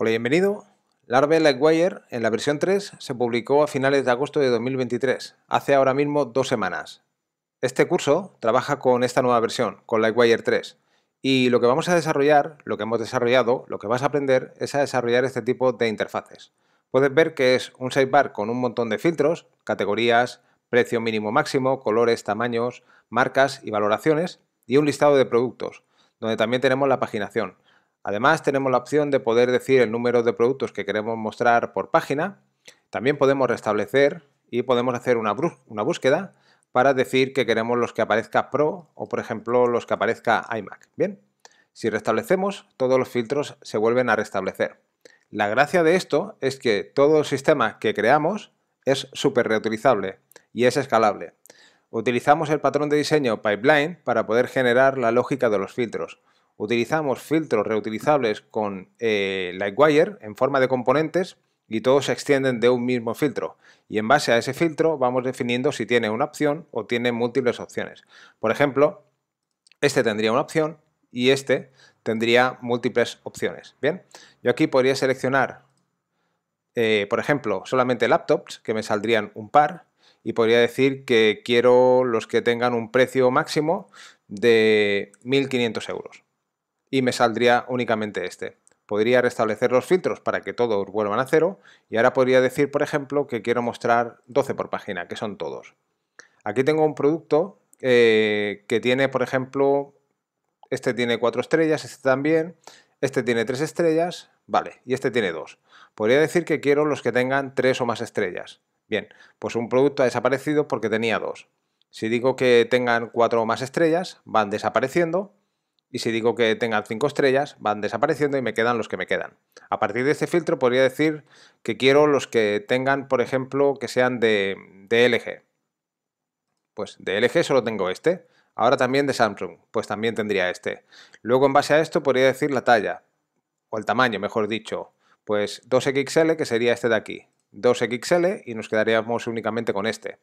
Hola, bienvenido. Larve Lightwire en la versión 3 se publicó a finales de agosto de 2023, hace ahora mismo dos semanas. Este curso trabaja con esta nueva versión, con Lightwire 3, y lo que vamos a desarrollar, lo que hemos desarrollado, lo que vas a aprender es a desarrollar este tipo de interfaces. Puedes ver que es un sidebar con un montón de filtros, categorías, precio mínimo máximo, colores, tamaños, marcas y valoraciones, y un listado de productos, donde también tenemos la paginación Además, tenemos la opción de poder decir el número de productos que queremos mostrar por página. También podemos restablecer y podemos hacer una, búsqueda para decir que queremos los que aparezca Pro o, por ejemplo, los que aparezca iMac. Bien, si restablecemos, todos los filtros se vuelven a restablecer. La gracia de esto es que todo el sistema que creamos es súper reutilizable y es escalable. Utilizamos el patrón de diseño pipeline para poder generar la lógica de los filtros utilizamos filtros reutilizables con eh, Lightwire en forma de componentes y todos se extienden de un mismo filtro. Y en base a ese filtro vamos definiendo si tiene una opción o tiene múltiples opciones. Por ejemplo, este tendría una opción y este tendría múltiples opciones. Bien, yo aquí podría seleccionar, eh, por ejemplo, solamente laptops, que me saldrían un par, y podría decir que quiero los que tengan un precio máximo de 1.500 euros y me saldría únicamente este. Podría restablecer los filtros para que todos vuelvan a cero y ahora podría decir, por ejemplo, que quiero mostrar 12 por página, que son todos. Aquí tengo un producto eh, que tiene, por ejemplo, este tiene 4 estrellas, este también, este tiene 3 estrellas, vale, y este tiene 2. Podría decir que quiero los que tengan 3 o más estrellas. Bien, pues un producto ha desaparecido porque tenía 2. Si digo que tengan 4 o más estrellas, van desapareciendo y si digo que tengan 5 estrellas, van desapareciendo y me quedan los que me quedan. A partir de este filtro podría decir que quiero los que tengan, por ejemplo, que sean de, LG. Pues de LG solo tengo este. Ahora también de Samsung, pues también tendría este. Luego en base a esto podría decir la talla, o el tamaño, mejor dicho. Pues 2XL, que sería este de aquí. 2XL y nos quedaríamos únicamente con este.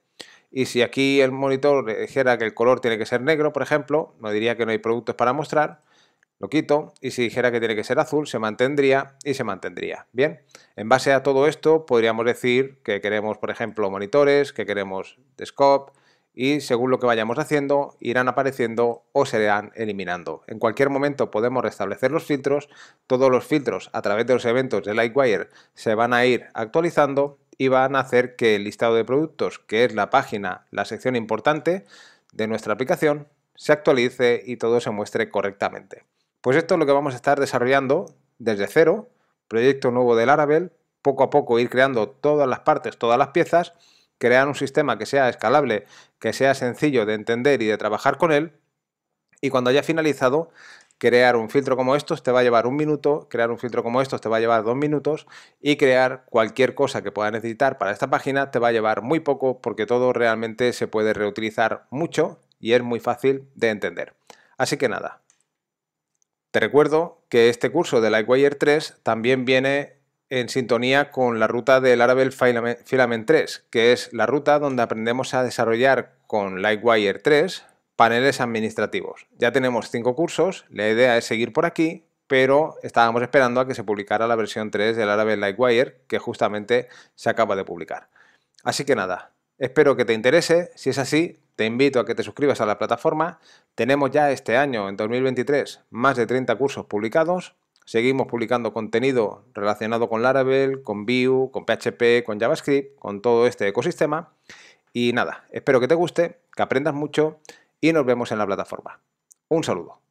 Y si aquí el monitor dijera que el color tiene que ser negro, por ejemplo, no diría que no hay productos para mostrar, lo quito, y si dijera que tiene que ser azul, se mantendría y se mantendría. Bien, en base a todo esto podríamos decir que queremos, por ejemplo, monitores, que queremos scope, y según lo que vayamos haciendo irán apareciendo o se eliminando. En cualquier momento podemos restablecer los filtros, todos los filtros a través de los eventos de Lightwire se van a ir actualizando y van a hacer que el listado de productos, que es la página, la sección importante de nuestra aplicación, se actualice y todo se muestre correctamente. Pues esto es lo que vamos a estar desarrollando desde cero, proyecto nuevo de Laravel, poco a poco ir creando todas las partes, todas las piezas, crear un sistema que sea escalable, que sea sencillo de entender y de trabajar con él. Y cuando haya finalizado, crear un filtro como estos te va a llevar un minuto, crear un filtro como estos te va a llevar dos minutos y crear cualquier cosa que puedas necesitar para esta página te va a llevar muy poco porque todo realmente se puede reutilizar mucho y es muy fácil de entender. Así que nada, te recuerdo que este curso de Lightwire 3 también viene en sintonía con la ruta del Laravel Filament 3, que es la ruta donde aprendemos a desarrollar con Lightwire 3 paneles administrativos. Ya tenemos cinco cursos, la idea es seguir por aquí, pero estábamos esperando a que se publicara la versión 3 del Laravel Lightwire, que justamente se acaba de publicar. Así que nada, espero que te interese, si es así, te invito a que te suscribas a la plataforma. Tenemos ya este año, en 2023, más de 30 cursos publicados, Seguimos publicando contenido relacionado con Laravel, con Vue, con PHP, con JavaScript, con todo este ecosistema. Y nada, espero que te guste, que aprendas mucho y nos vemos en la plataforma. Un saludo.